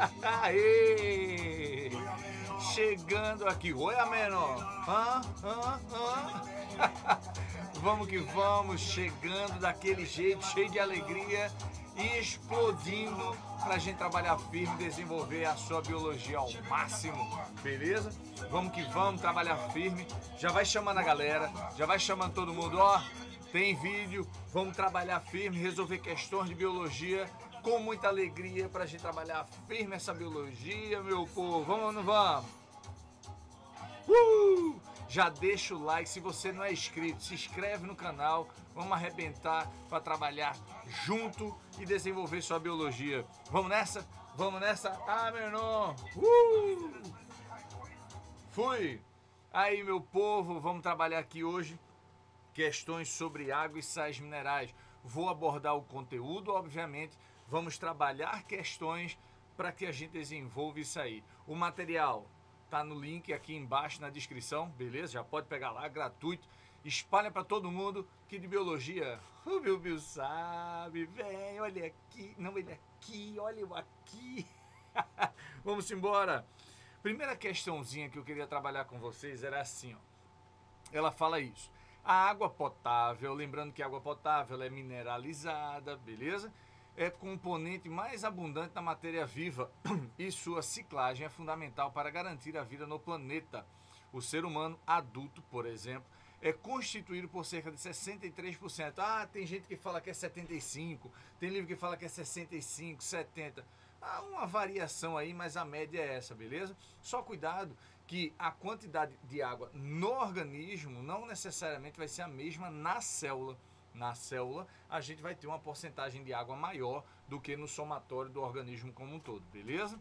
Aê! Chegando aqui, Royameno! Hã? Hã? Hã? vamos que vamos, chegando daquele jeito, cheio de alegria e explodindo para a gente trabalhar firme, desenvolver a sua biologia ao máximo, beleza? Vamos que vamos, trabalhar firme. Já vai chamando a galera, já vai chamando todo mundo, ó. Tem vídeo, vamos trabalhar firme, resolver questões de biologia com muita alegria para a gente trabalhar firme essa biologia, meu povo. Vamos ou não vamos? Uh! Já deixa o like se você não é inscrito, se inscreve no canal. Vamos arrebentar para trabalhar junto e desenvolver sua biologia. Vamos nessa? Vamos nessa? Ah, meu irmão! Uh! Fui! Aí, meu povo, vamos trabalhar aqui hoje questões sobre água e sais minerais. Vou abordar o conteúdo, obviamente, Vamos trabalhar questões para que a gente desenvolva isso aí. O material tá no link aqui embaixo na descrição, beleza? Já pode pegar lá, gratuito. Espalha para todo mundo que de biologia, o meu Bill sabe, vem, olha aqui, não, ele é aqui, olha eu aqui. Vamos embora. Primeira questãozinha que eu queria trabalhar com vocês era assim, ó. Ela fala isso. A água potável, lembrando que a água potável é mineralizada, beleza? é componente mais abundante da matéria viva e sua ciclagem é fundamental para garantir a vida no planeta. O ser humano adulto, por exemplo, é constituído por cerca de 63%. Ah, tem gente que fala que é 75%, tem livro que fala que é 65%, 70%. Há uma variação aí, mas a média é essa, beleza? Só cuidado que a quantidade de água no organismo não necessariamente vai ser a mesma na célula na célula, a gente vai ter uma porcentagem de água maior do que no somatório do organismo como um todo, beleza?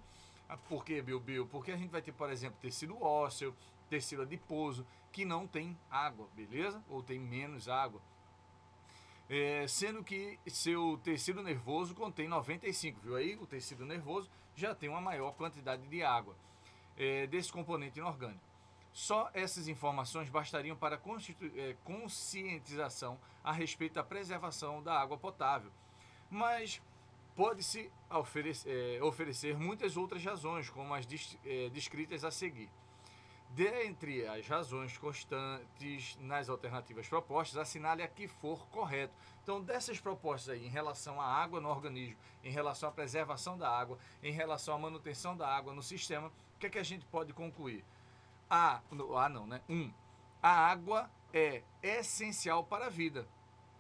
Ah, por que, Bill Bill? Porque a gente vai ter, por exemplo, tecido ósseo, tecido adiposo, que não tem água, beleza? Ou tem menos água. É, sendo que seu tecido nervoso contém 95, viu aí? O tecido nervoso já tem uma maior quantidade de água é, desse componente inorgânico. Só essas informações bastariam para eh, conscientização a respeito da preservação da água potável. Mas pode-se oferecer, eh, oferecer, muitas outras razões, como as eh, descritas a seguir. Dentre as razões constantes nas alternativas propostas, assinale a que for correto. Então, dessas propostas aí, em relação à água no organismo, em relação à preservação da água, em relação à manutenção da água no sistema, o que, é que a gente pode concluir? A, a não, né? Um, a água é essencial para a vida,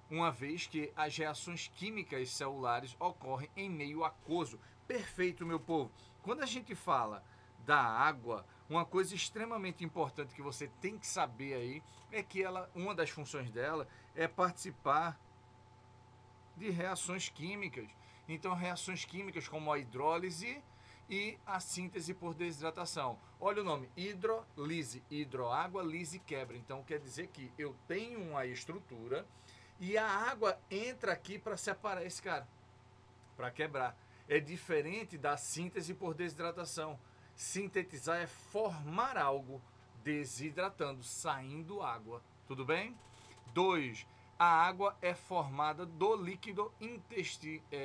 uma vez que as reações químicas celulares ocorrem em meio aquoso. Perfeito, meu povo. Quando a gente fala da água, uma coisa extremamente importante que você tem que saber aí é que ela, uma das funções dela é participar de reações químicas. Então, reações químicas como a hidrólise e a síntese por desidratação. Olha o nome, hidrolise, hidroágua lise quebra. Então quer dizer que eu tenho uma estrutura e a água entra aqui para separar esse cara, para quebrar. É diferente da síntese por desidratação. Sintetizar é formar algo desidratando, saindo água. Tudo bem? 2. A água é formada do líquido intestinal. É,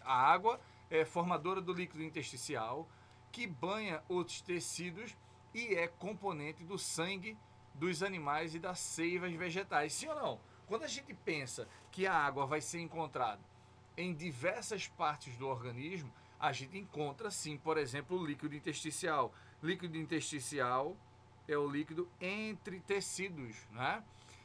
é, a água é formadora do líquido intersticial, que banha outros tecidos e é componente do sangue dos animais e das seivas vegetais. Sim ou não? Quando a gente pensa que a água vai ser encontrada em diversas partes do organismo, a gente encontra sim, por exemplo, o líquido intersticial. Líquido intersticial é o líquido entre tecidos, né?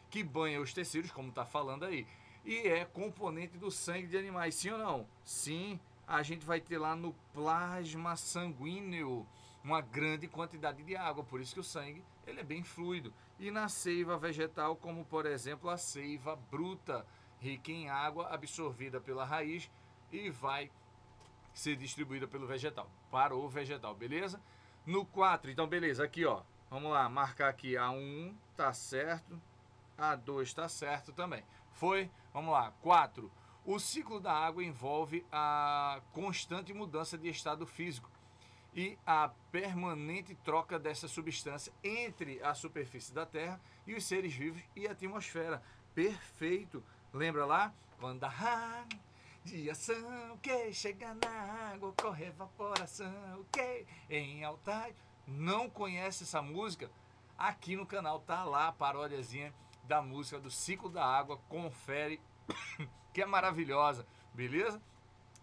Que banha os tecidos, como está falando aí. E é componente do sangue de animais, sim ou não? Sim, a gente vai ter lá no plasma sanguíneo uma grande quantidade de água, por isso que o sangue ele é bem fluido. E na seiva vegetal, como por exemplo a seiva bruta, rica em água, absorvida pela raiz e vai ser distribuída pelo vegetal, para o vegetal, beleza? No 4, então beleza, aqui ó, vamos lá, marcar aqui A1, tá certo, A2 tá certo também. Foi? Vamos lá, 4. O ciclo da água envolve a constante mudança de estado físico e a permanente troca dessa substância entre a superfície da Terra e os seres vivos e a atmosfera. Perfeito. Lembra lá? Quando a de ação que chega na água, ocorre evaporação que em altar. Não conhece essa música? Aqui no canal tá lá a paródiazinha da música do ciclo da água. Confere que é maravilhosa, beleza?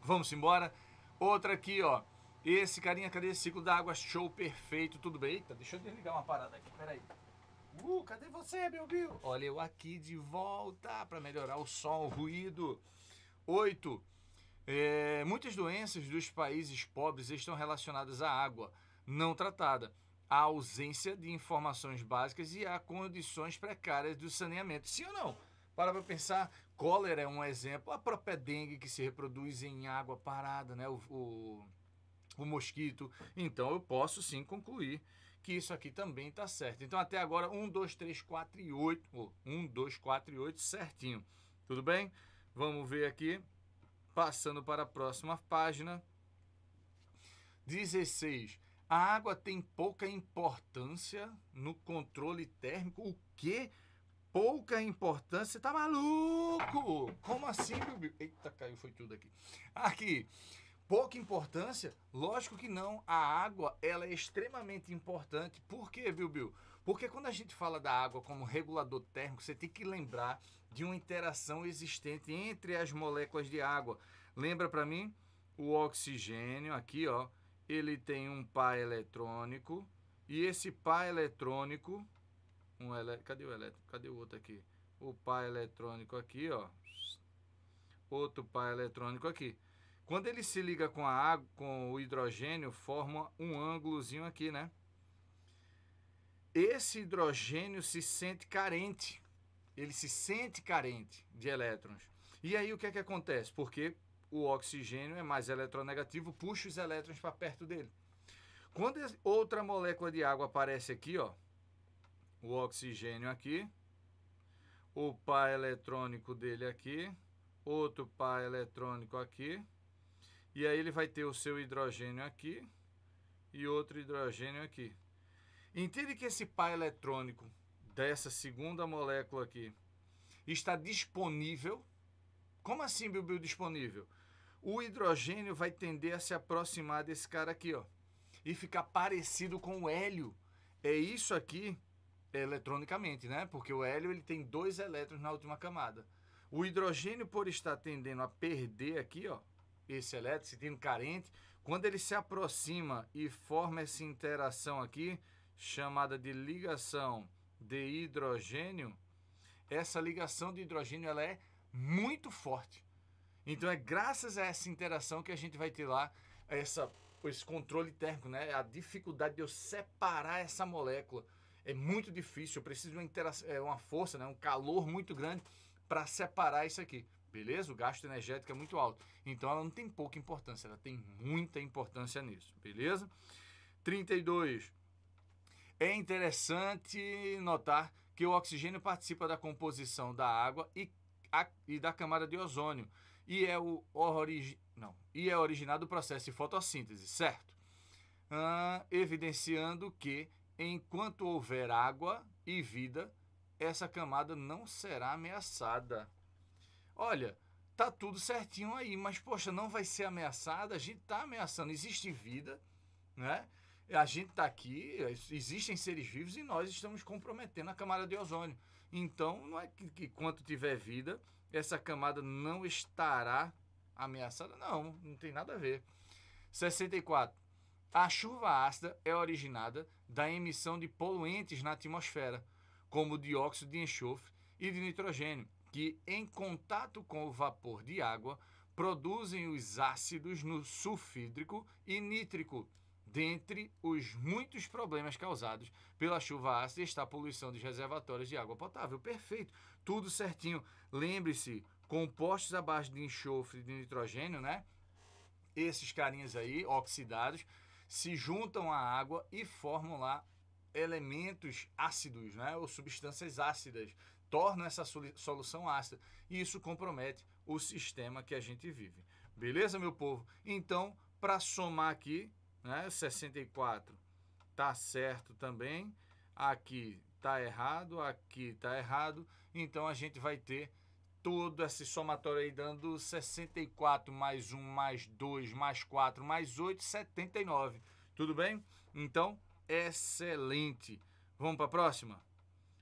Vamos embora. Outra aqui, ó. Esse carinha, cadê esse ciclo da água? Show perfeito, tudo bem? Eita, deixa eu desligar uma parada aqui, peraí. Uh, cadê você, meu Bill? Olha, eu aqui de volta para melhorar o som, o ruído. Oito. É, muitas doenças dos países pobres estão relacionadas à água não tratada, à ausência de informações básicas e a condições precárias do saneamento. Sim ou não? Para pra pensar, cólera é um exemplo, a própria dengue que se reproduz em água parada, né? o, o, o mosquito. Então eu posso sim concluir que isso aqui também está certo. Então até agora, 1, 2, 3, 4 e 8. 1, 2, 4 e 8 certinho. Tudo bem? Vamos ver aqui. Passando para a próxima página. 16. A água tem pouca importância no controle térmico. O que? pouca importância. Você tá maluco? Como assim, meu Eita, caiu, foi tudo aqui. Aqui. Pouca importância? Lógico que não. A água, ela é extremamente importante. Por quê, Bilbil? Porque quando a gente fala da água como regulador térmico, você tem que lembrar de uma interação existente entre as moléculas de água. Lembra para mim? O oxigênio aqui, ó, ele tem um par eletrônico e esse par eletrônico um ele... cadê o elétrico? Cadê o outro aqui? O pai eletrônico aqui, ó. Outro pai eletrônico aqui. Quando ele se liga com a água, com o hidrogênio, forma um ângulozinho aqui, né? Esse hidrogênio se sente carente. Ele se sente carente de elétrons. E aí o que é que acontece? Porque o oxigênio é mais eletronegativo, puxa os elétrons para perto dele. Quando outra molécula de água aparece aqui, ó, o oxigênio aqui, o par eletrônico dele aqui, outro par eletrônico aqui, e aí ele vai ter o seu hidrogênio aqui e outro hidrogênio aqui. Entende que esse par eletrônico dessa segunda molécula aqui está disponível? Como assim, Bilbil, disponível? O hidrogênio vai tender a se aproximar desse cara aqui, ó, e ficar parecido com o hélio. É isso aqui eletronicamente, né? Porque o hélio ele tem dois elétrons na última camada. O hidrogênio, por estar tendendo a perder aqui, ó, esse elétron, se tendo carente, quando ele se aproxima e forma essa interação aqui, chamada de ligação de hidrogênio, essa ligação de hidrogênio ela é muito forte. Então é graças a essa interação que a gente vai ter lá essa, esse controle térmico, né? A dificuldade de eu separar essa molécula é muito difícil, eu preciso de uma, interação, é, uma força, né, um calor muito grande para separar isso aqui. Beleza? O gasto energético é muito alto. Então ela não tem pouca importância, ela tem muita importância nisso. Beleza? 32. É interessante notar que o oxigênio participa da composição da água e, a, e da camada de ozônio e é o origi, não, e é originado do processo de fotossíntese, certo? Ah, evidenciando que enquanto houver água e vida, essa camada não será ameaçada. Olha, tá tudo certinho aí, mas poxa, não vai ser ameaçada? A gente está ameaçando. Existe vida, né? A gente está aqui, existem seres vivos e nós estamos comprometendo a camada de ozônio. Então, não é que, que quanto tiver vida, essa camada não estará ameaçada. Não, não tem nada a ver. 64. A chuva ácida é originada da emissão de poluentes na atmosfera, como dióxido de enxofre e de nitrogênio, que, em contato com o vapor de água, produzem os ácidos no sulfídrico e nítrico. Dentre os muitos problemas causados pela chuva ácida está a poluição dos reservatórios de água potável. Perfeito, tudo certinho. Lembre-se, compostos à base de enxofre e de nitrogênio, né? Esses carinhas aí, oxidados, se juntam à água e formam lá elementos ácidos, né, ou substâncias ácidas, tornam essa solução ácida e isso compromete o sistema que a gente vive. Beleza, meu povo? Então, para somar aqui, né, 64 tá certo também, aqui tá errado, aqui tá errado, então a gente vai ter todo esse somatório aí dando 64 mais 1 mais 2 mais 4 mais 8, 79. Tudo bem? Então, excelente. Vamos para a próxima?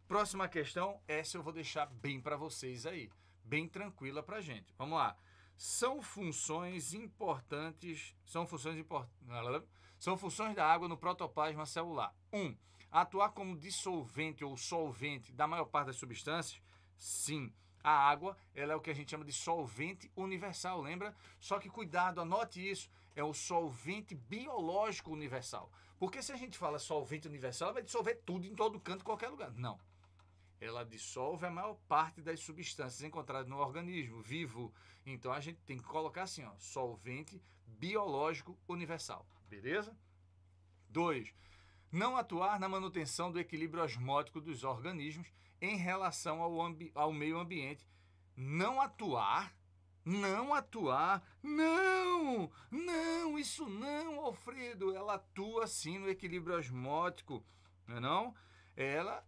Próxima questão, essa eu vou deixar bem para vocês aí, bem tranquila para gente. Vamos lá. São funções importantes, são funções importantes, são funções da água no protoplasma celular. 1. Um, atuar como dissolvente ou solvente da maior parte das substâncias? Sim. A água, ela é o que a gente chama de solvente universal, lembra? Só que cuidado, anote isso, é o solvente biológico universal. Porque se a gente fala solvente universal, ela vai dissolver tudo em todo canto, em qualquer lugar. Não. Ela dissolve a maior parte das substâncias encontradas no organismo vivo. Então a gente tem que colocar assim, ó, solvente biológico universal. Beleza? 2. Não atuar na manutenção do equilíbrio osmótico dos organismos em relação ao, ao meio ambiente. Não atuar, não atuar, não, não, isso não, Alfredo. Ela atua sim no equilíbrio osmótico, não é não? Ela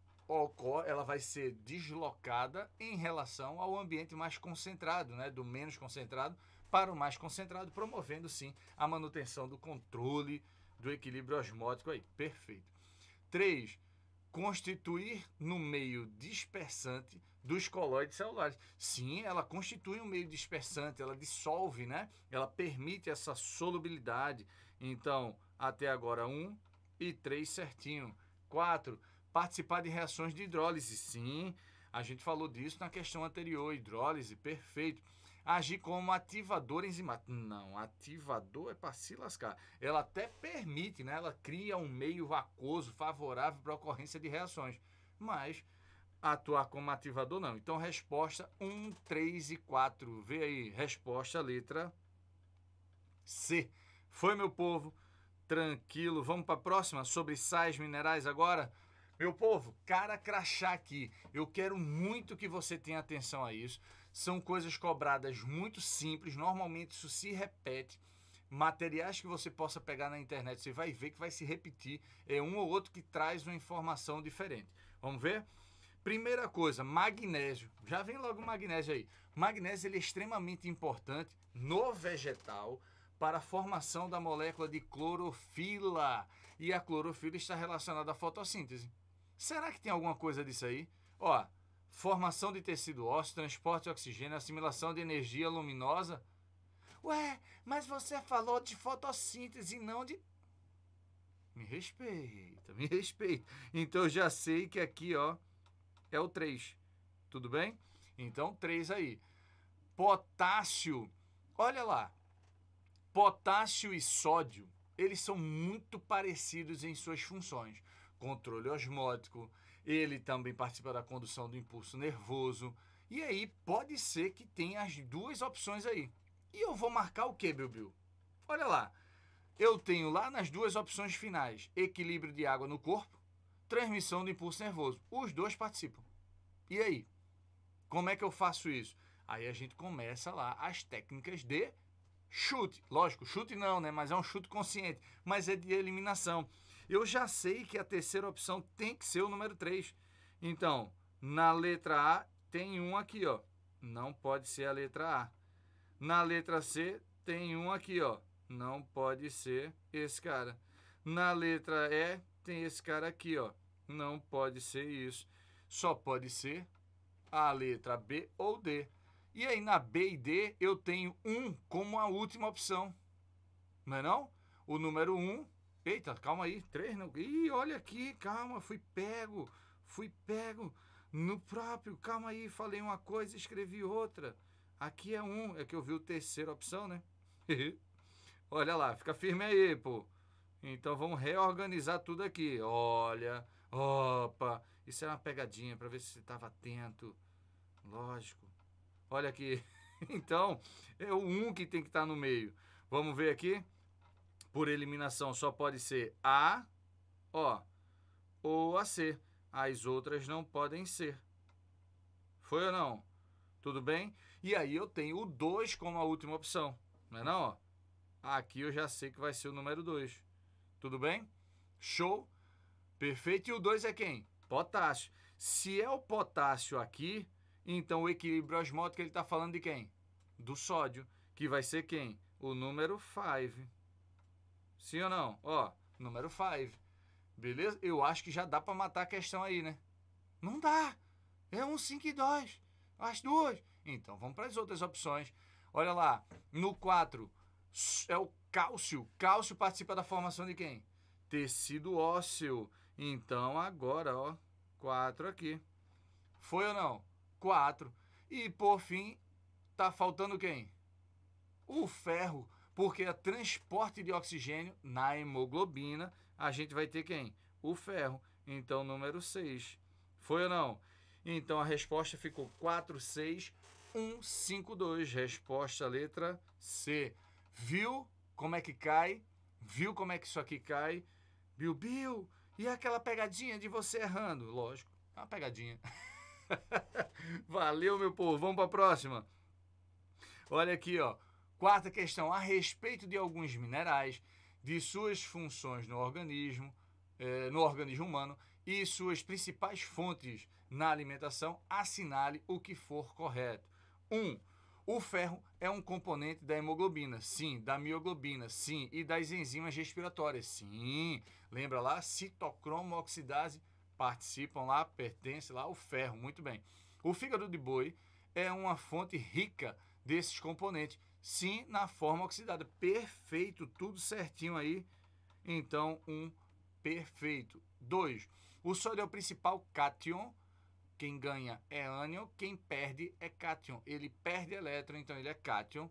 ela vai ser deslocada em relação ao ambiente mais concentrado, né? do menos concentrado para o mais concentrado, promovendo sim a manutenção do controle do equilíbrio osmótico aí. Perfeito. 3 constituir no meio dispersante dos colóides celulares. Sim, ela constitui um meio dispersante, ela dissolve, né? Ela permite essa solubilidade. Então, até agora um e três certinho. Quatro, participar de reações de hidrólise. Sim, a gente falou disso na questão anterior, hidrólise, perfeito agir como ativador enzimático. Não, ativador é para se lascar. Ela até permite, né? ela cria um meio aquoso favorável para a ocorrência de reações, mas atuar como ativador não. Então, resposta 1, 3 e 4. Vê aí, resposta letra C. Foi, meu povo? Tranquilo. Vamos para a próxima sobre sais minerais agora? Meu povo, cara crachá aqui. Eu quero muito que você tenha atenção a isso. São coisas cobradas muito simples, normalmente isso se repete. Materiais que você possa pegar na internet, você vai ver que vai se repetir. É um ou outro que traz uma informação diferente. Vamos ver? Primeira coisa, magnésio. Já vem logo o magnésio aí. Magnésio ele é extremamente importante no vegetal para a formação da molécula de clorofila. E a clorofila está relacionada à fotossíntese. Será que tem alguma coisa disso aí? Ó, formação de tecido ósseo, transporte de oxigênio, assimilação de energia luminosa. Ué, mas você falou de fotossíntese não de. Me respeita, me respeita. Então eu já sei que aqui, ó, é o 3. Tudo bem? Então, 3 aí. Potássio. Olha lá. Potássio e sódio, eles são muito parecidos em suas funções. Controle osmótico, ele também participa da condução do impulso nervoso. E aí pode ser que tenha as duas opções aí. E eu vou marcar o que, Bilbil? Olha lá. Eu tenho lá nas duas opções finais equilíbrio de água no corpo, transmissão do impulso nervoso. Os dois participam. E aí? Como é que eu faço isso? Aí a gente começa lá as técnicas de chute. Lógico, chute não, né? Mas é um chute consciente. Mas é de eliminação. Eu já sei que a terceira opção tem que ser o número 3. Então, na letra A tem um aqui, ó. Não pode ser a letra A. Na letra C tem um aqui, ó. Não pode ser esse cara. Na letra E tem esse cara aqui, ó. Não pode ser isso. Só pode ser a letra B ou D. E aí na B e D eu tenho um como a última opção. Não é não? O número 1 um Eita, calma aí, três não. Ih, olha aqui, calma, fui pego, fui pego no próprio. Calma aí, falei uma coisa, escrevi outra. Aqui é um, é que eu vi o terceira opção, né? olha lá, fica firme aí, pô. Então vamos reorganizar tudo aqui. Olha, opa, isso é uma pegadinha para ver se você estava atento. Lógico. Olha aqui. Então, é o um que tem que estar tá no meio. Vamos ver aqui. Por eliminação só pode ser A, O ou AC. As outras não podem ser. Foi ou não? Tudo bem? E aí eu tenho o 2 como a última opção. Não é não? Ó? Aqui eu já sei que vai ser o número 2. Tudo bem? Show. Perfeito. E o 2 é quem? Potássio. Se é o potássio aqui, então o equilíbrio osmótico ele está falando de quem? Do sódio, que vai ser quem? O número 5. Sim ou não? Ó, número 5. Beleza? Eu acho que já dá para matar a questão aí, né? Não dá. É um 5 e 2. As duas. Então vamos para as outras opções. Olha lá, no 4 é o cálcio. Cálcio participa da formação de quem? Tecido ósseo. Então agora, ó, 4 aqui. Foi ou não? 4. E por fim, tá faltando quem? O ferro porque é transporte de oxigênio na hemoglobina, a gente vai ter quem? O ferro. Então, número 6. Foi ou não? Então, a resposta ficou 4, 6, 1, 5, 2. Resposta letra C. Viu como é que cai? Viu como é que isso aqui cai? Bill, Bill, e aquela pegadinha de você errando? Lógico, é uma pegadinha. Valeu, meu povo. Vamos para a próxima. Olha aqui, ó. Quarta questão, a respeito de alguns minerais, de suas funções no organismo, eh, no organismo humano e suas principais fontes na alimentação, assinale o que for correto. 1. Um, o ferro é um componente da hemoglobina, sim, da mioglobina, sim, e das enzimas respiratórias, sim. Lembra lá, citocromo oxidase participam lá, pertence lá o ferro, muito bem. O fígado de boi é uma fonte rica desses componentes sim na forma oxidada. Perfeito, tudo certinho aí. Então, um perfeito. dois O sódio é o principal cátion. Quem ganha é ânion, quem perde é cátion. Ele perde elétron, então ele é cátion.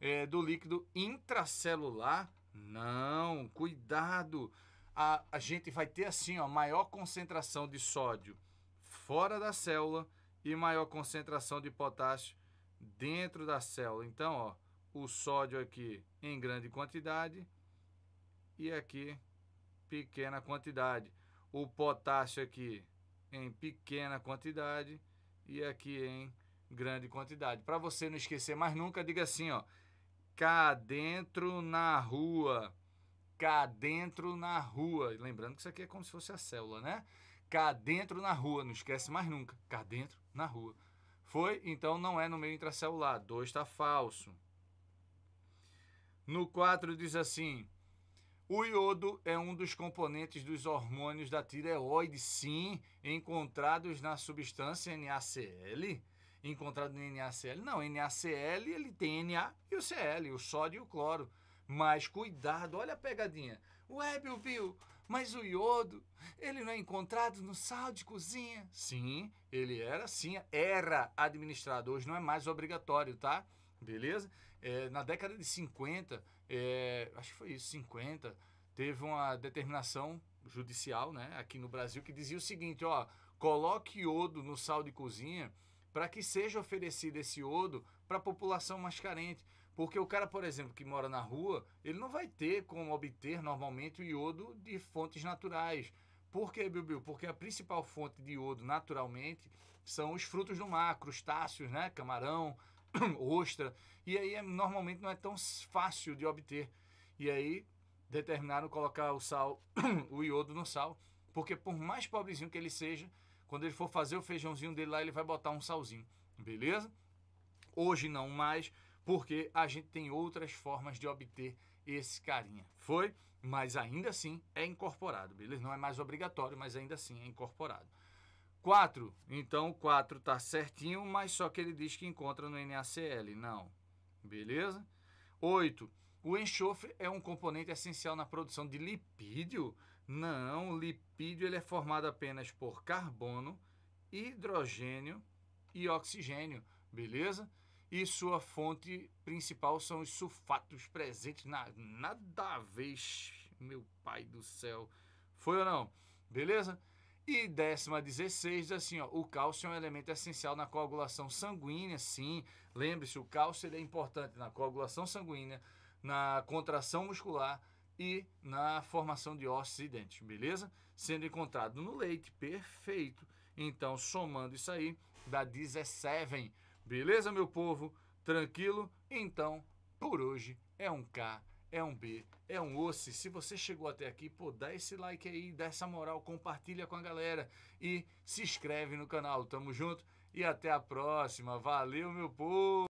É, do líquido intracelular, não, cuidado. A, a gente vai ter assim, ó, maior concentração de sódio fora da célula e maior concentração de potássio dentro da célula. Então, ó, o sódio aqui em grande quantidade e aqui pequena quantidade. O potássio aqui em pequena quantidade e aqui em grande quantidade. Para você não esquecer mais nunca, diga assim, ó: cá dentro na rua. Cá dentro na rua. Lembrando que isso aqui é como se fosse a célula, né? Cá dentro na rua, não esquece mais nunca. Cá dentro na rua. Foi? Então não é no meio intracelular. 2 está falso. No 4 diz assim: o iodo é um dos componentes dos hormônios da tireoide, sim, encontrados na substância NaCl. Encontrado no NaCl? Não, NaCl ele tem Na e o Cl, o sódio e o cloro. Mas cuidado, olha a pegadinha. Ué, Piu Piu, mas o iodo, ele não é encontrado no sal de cozinha? Sim, ele era sim, era administrado, hoje não é mais obrigatório, tá? Beleza? É, na década de 50, é, acho que foi isso, 50, teve uma determinação judicial, né, aqui no Brasil, que dizia o seguinte, ó, coloque iodo no sal de cozinha para que seja oferecido esse iodo para a população mais carente porque o cara, por exemplo, que mora na rua, ele não vai ter como obter normalmente o iodo de fontes naturais. Por quê, Bilbil? Porque a principal fonte de iodo naturalmente são os frutos do mar, crustáceos, né? Camarão, ostra. E aí é, normalmente não é tão fácil de obter. E aí determinaram colocar o sal, o iodo no sal. Porque por mais pobrezinho que ele seja, quando ele for fazer o feijãozinho dele lá, ele vai botar um salzinho. Beleza? Hoje não mais porque a gente tem outras formas de obter esse carinha. Foi, mas ainda assim é incorporado, beleza? Não é mais obrigatório, mas ainda assim é incorporado. 4, então 4 tá certinho, mas só que ele diz que encontra no NaCl, não. Beleza? 8. O enxofre é um componente essencial na produção de lipídio? Não, o lipídio ele é formado apenas por carbono, hidrogênio e oxigênio, beleza? e sua fonte principal são os sulfatos presentes na nada a vez, meu pai do céu. Foi ou não? Beleza? E décima 16, assim, ó, o cálcio é um elemento essencial na coagulação sanguínea, sim. Lembre-se, o cálcio é importante na coagulação sanguínea, na contração muscular e na formação de ossos e dentes, beleza? Sendo encontrado no leite, perfeito. Então, somando isso aí, dá 17 Beleza, meu povo? Tranquilo? Então, por hoje é um K, é um B, é um osso. Se você chegou até aqui, pô, dá esse like aí, dá essa moral, compartilha com a galera e se inscreve no canal. Tamo junto e até a próxima. Valeu, meu povo!